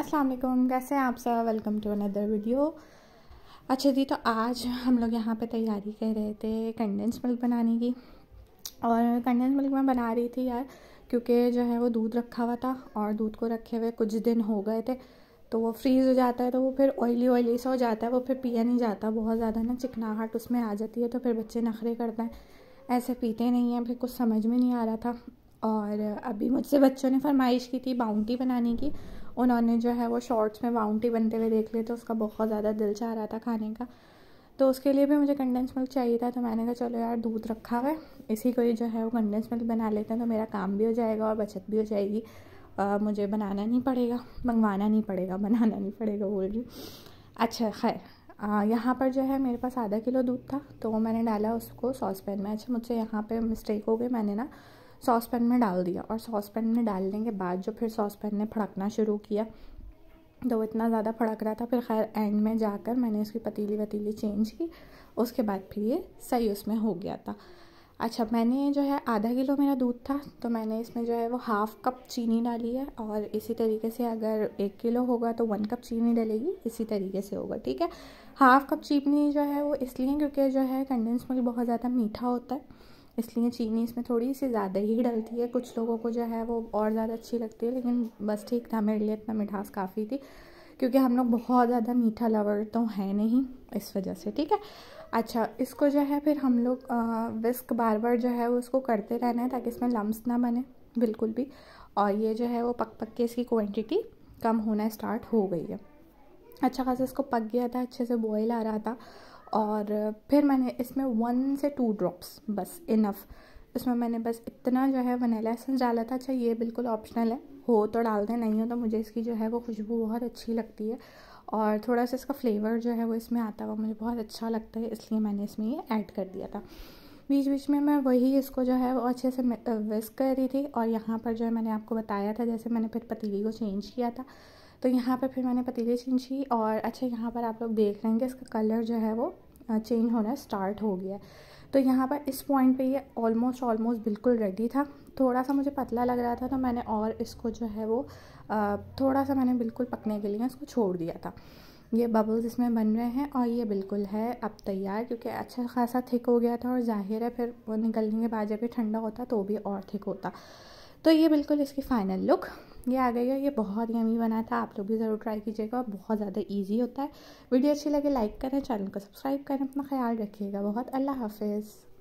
अस्सलाम वालेकुम कैसे हैं आप सब वेलकम टू अनदर वीडियो अच्छा जी तो आज हम लोग यहाँ पे तैयारी कर रहे थे कंडेंस मिल्क बनाने की और कंडेंस मिल्क मैं बना रही थी यार क्योंकि जो है वो दूध रखा हुआ था और दूध को रखे हुए कुछ दिन हो गए थे तो वो फ्रीज़ हो जाता है तो वो फिर ऑयली ऑयली सा हो जाता है वो फिर पिया नहीं जाता बहुत ज़्यादा ना चिकनाहट उसमें आ जाती है तो फिर बच्चे नखरे करते हैं ऐसे पीते नहीं हैं फिर कुछ समझ में नहीं आ रहा था और अभी मुझसे बच्चों ने फरमाइश की थी बाउंटी बनाने की उन्होंने जो है वो शॉर्ट्स में बाउंटी बनते हुए देख लिए तो उसका बहुत ज़्यादा दिल चाह रहा था खाने का तो उसके लिए भी मुझे कंडेंस मिल्क चाहिए था तो मैंने कहा चलो यार दूध रखा हुआ है इसी को ही जो है वो कंडेंस मिल्क बना लेते हैं तो मेरा काम भी हो जाएगा और बचत भी हो जाएगी आ, मुझे बनाना नहीं पड़ेगा मंगवाना नहीं पड़ेगा बनाना नहीं पड़ेगा बोल रही अच्छा खैर यहाँ पर जो है मेरे पास आधा किलो दूध था तो मैंने डाला उसको सॉस पैन में अच्छा मुझसे यहाँ पर मिस्टेक हो गई मैंने ना सॉस पैन में डाल दिया और सॉस पैन में डालने के बाद जो फिर सॉस पैन ने फड़कना शुरू किया तो वो इतना ज़्यादा फड़क रहा था फिर खैर एंड में जाकर मैंने उसकी पतीली वतीली चेंज की उसके बाद फिर ये सही उसमें हो गया था अच्छा मैंने जो है आधा किलो मेरा दूध था तो मैंने इसमें जो है वो हाफ़ कप चीनी डाली है और इसी तरीके से अगर एक किलो होगा तो वन कप चीनी डलेगी इसी तरीके से होगा ठीक है हाफ़ कप चीनी जो है वो इसलिए क्योंकि जो है कंडेंस मिल्क बहुत ज़्यादा मीठा होता है इसलिए चीनी इसमें थोड़ी सी ज़्यादा ही डलती है कुछ लोगों को जो है वो और ज़्यादा अच्छी लगती है लेकिन बस ठीक था मेरे लिए इतना मिठास काफ़ी थी क्योंकि हम लोग बहुत ज़्यादा मीठा लवर तो है नहीं इस वजह से ठीक है अच्छा इसको जो है फिर हम लोग विस्क बार बार जो है उसको करते रहना है ताकि इसमें लम्स ना बने बिल्कुल भी और ये जो है वो पक पक के इसकी क्वान्टिटी कम होना स्टार्ट हो गई है अच्छा खासा इसको पक गया था अच्छे से बॉयल आ रहा था और फिर मैंने इसमें वन से टू ड्रॉप्स बस इनफ़ उसमें मैंने बस इतना जो है वनीला एसेंस डाला था अच्छा ये बिल्कुल ऑप्शनल है हो तो डाल दें नहीं हो तो मुझे इसकी जो है वो खुशबू बहुत अच्छी लगती है और थोड़ा सा इसका फ्लेवर जो है वो इसमें आता हुआ मुझे बहुत अच्छा लगता है इसलिए मैंने इसमें ये ऐड कर दिया था बीच बीच में मैं वही इसको जो है वो अच्छे से विस्क कर रही थी और यहाँ पर जो है मैंने आपको बताया था जैसे मैंने फिर पतीली को चेंज किया था तो यहाँ पर फिर मैंने पतीली चेंज की और अच्छा यहाँ पर आप लोग देख रहे हैं इसका कलर जो है वो चेंज होना स्टार्ट हो गया तो यहाँ पर इस पॉइंट पे ये ऑलमोस्ट ऑलमोस्ट बिल्कुल रेडी था थोड़ा सा मुझे पतला लग रहा था तो मैंने और इसको जो है वो थोड़ा सा मैंने बिल्कुल पकने के लिए इसको छोड़ दिया था ये बबल्स इसमें बन रहे हैं और ये बिल्कुल है अब तैयार क्योंकि अच्छा खासा थिक हो गया था और जाहिर है फिर वो निकलने के बाद जब भी ठंडा होता तो भी और थिक होता तो ये बिल्कुल इसकी फाइनल लुक ये आ गई है ये बहुत यमी बना था आप लोग भी ज़रूर ट्राई कीजिएगा और बहुत ज़्यादा इजी होता है वीडियो अच्छी लगे लाइक करें चैनल को सब्सक्राइब करें अपना ख्याल रखिएगा बहुत अल्लाह हाफिज़